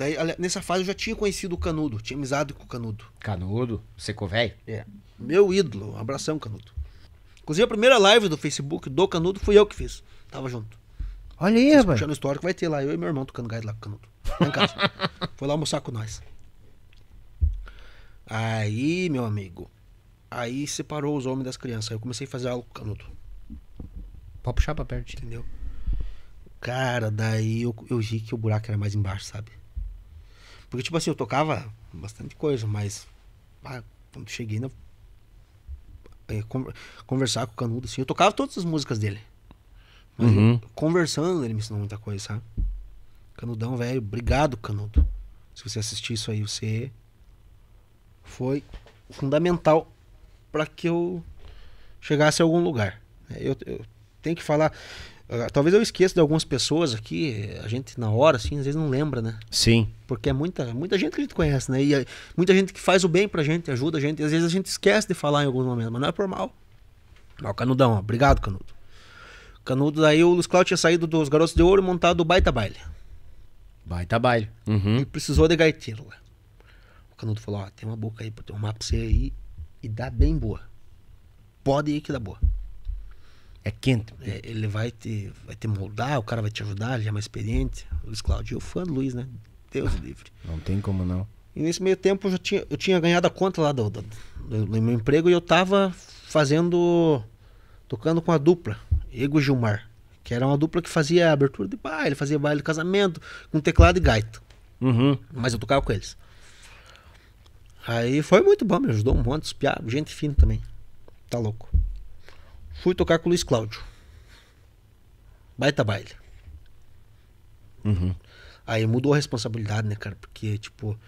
Daí, nessa fase eu já tinha conhecido o Canudo, tinha amizade com o Canudo. Canudo? Seco velho? É. Meu ídolo. Um abração, Canudo. Inclusive, a primeira live do Facebook do Canudo fui eu que fiz. Tava junto. Olha aí, Vocês mano. no histórico vai ter lá, eu e meu irmão tocando gás lá com o Canudo. Lá em casa. Foi lá almoçar com nós. Aí, meu amigo. Aí separou os homens das crianças. Aí eu comecei a fazer algo com o Canudo. Pode puxar pra perto. Entendeu? Cara, daí eu, eu vi que o buraco era mais embaixo, sabe? Porque, tipo assim, eu tocava bastante coisa, mas ah, quando cheguei na. É, conversar com o Canudo, assim, eu tocava todas as músicas dele. Mas uhum. eu, conversando, ele me ensinou muita coisa, sabe? Canudão, velho, obrigado, Canudo. Se você assistir isso aí, você foi fundamental para que eu chegasse a algum lugar. Eu, eu tenho que falar. Ah, talvez eu esqueça de algumas pessoas aqui, a gente na hora, assim, às vezes não lembra, né? Sim. Porque é muita, muita gente que a gente conhece, né? E eh, muita gente que faz o bem pra gente, ajuda a gente. às vezes a gente esquece de falar em alguns momentos, mas não é por mal. Ó, Canudão, ó. obrigado, Canudo. Canudo, daí o Luiz Cláudio tinha saído dos Garotos de Ouro e montado o Baita Baile. Baita Baile. Uhum. E precisou de gaiteiro lá. O Canudo falou, ó, tem uma boca aí pra tu arrumar pra você aí e dá bem boa. Pode ir que dá boa é quente. É, ele vai te, vai te moldar, o cara vai te ajudar, ele é mais experiente. Luiz Cláudio, eu fã do Luiz, né? Deus livre. Não tem como não. E nesse meio tempo eu, já tinha, eu tinha ganhado a conta lá do, do, do, do meu emprego e eu tava fazendo. tocando com a dupla, Ego Gilmar. Que era uma dupla que fazia abertura de baile, fazia baile de casamento, com teclado e gaita. Uhum. Mas eu tocava com eles. Aí foi muito bom, me ajudou um monte, gente fina também. Tá louco. Fui tocar com o Luiz Cláudio. Baita baile. Uhum. Aí mudou a responsabilidade, né, cara? Porque, tipo.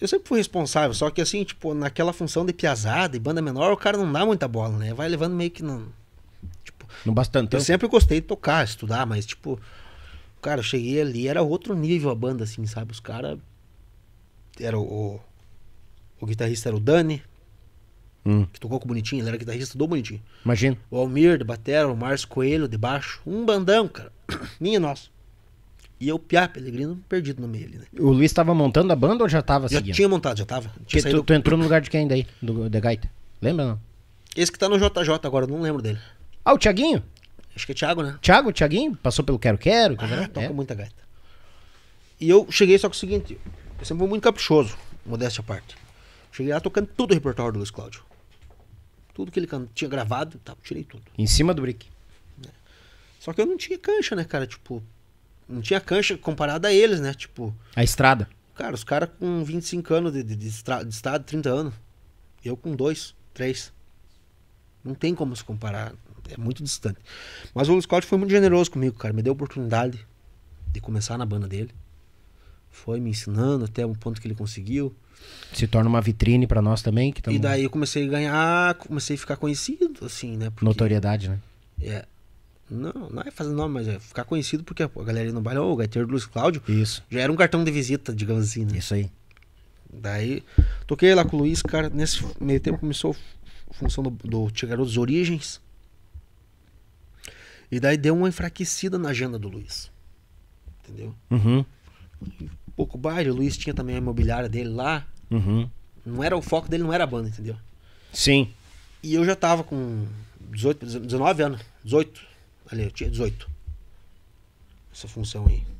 Eu sempre fui responsável, só que assim, tipo, naquela função de piazada e banda menor, o cara não dá muita bola, né? Vai levando meio que não. Tipo, não bastante. Eu sempre gostei de tocar, estudar, mas, tipo. Cara, eu cheguei ali, era outro nível a banda, assim, sabe? Os caras. Era o. O guitarrista era o Dani, hum. que tocou com o Bonitinho, ele era guitarrista do Bonitinho. Imagina. O Almir, de batera, o Márcio Coelho, de baixo. Um bandão, cara. Minha é nosso. E eu, Piá Pelegrino, perdido no meio ali, né? O Luiz estava montando a banda ou já estava seguindo? Já tinha montado, já estava. Tinha saído... tu, tu, entrou no lugar de quem daí? Do The Gaita? Lembra não? Esse que tá no JJ agora, não lembro dele. Ah, o Tiaguinho? Acho que é Thiago, né? Thiago, Thiaguinho, passou pelo Quero Quero. Ah, né? toca é. muita gaita. E eu cheguei só com o seguinte, eu sempre fui muito caprichoso, modéstia à parte. Cheguei lá tocando tudo o repertório do Luiz Cláudio. Tudo que ele tinha gravado, tá, tirei tudo. Em cima do brick. Né. Só que eu não tinha cancha, né, cara? Tipo, não tinha cancha comparada a eles, né? Tipo. A estrada. Cara, os caras com 25 anos de, de, de, estra, de estado, 30 anos. Eu com dois, três. Não tem como se comparar. É muito distante. Mas o Scott foi muito generoso comigo, cara. Me deu a oportunidade de começar na banda dele foi me ensinando até um ponto que ele conseguiu. Se torna uma vitrine para nós também. Que tamo... E daí eu comecei a ganhar, comecei a ficar conhecido, assim, né? Porque, Notoriedade, né? É. Não, não é fazer nome, mas é ficar conhecido porque a galera no baile, ô, oh, Gaiteiro do Luiz Cláudio. Isso. Já era um cartão de visita, digamos assim, né? Isso aí. Daí, toquei lá com o Luiz, cara, nesse meio tempo começou a função do, do Tia Garotos Origens. E daí deu uma enfraquecida na agenda do Luiz. Entendeu? Uhum pouco baile. O Luiz tinha também a imobiliária dele lá. Uhum. Não era o foco dele, não era a banda, entendeu? Sim. E eu já tava com 18, 19 anos. 18. Ali, eu tinha 18. Essa função aí.